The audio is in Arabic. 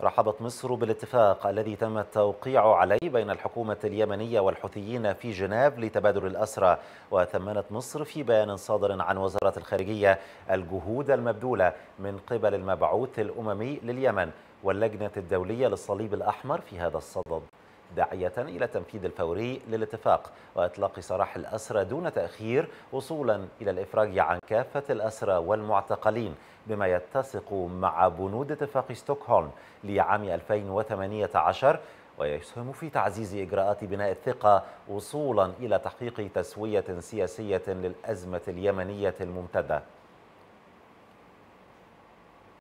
رحبت مصر بالاتفاق الذي تم التوقيع عليه بين الحكومة اليمنية والحوثيين في جنيف لتبادل الأسرى وثمنت مصر في بيان صادر عن وزارة الخارجية الجهود المبذولة من قبل المبعوث الأممي لليمن واللجنة الدولية للصليب الأحمر في هذا الصدد داعية إلى التنفيذ الفوري للاتفاق وإطلاق سراح الأسرى دون تأخير وصولا إلى الإفراج عن كافة الأسرى والمعتقلين بما يتسق مع بنود اتفاق ستوكهولم لعام 2018 ويسهم في تعزيز إجراءات بناء الثقة وصولا إلى تحقيق تسوية سياسية للأزمة اليمنية الممتدة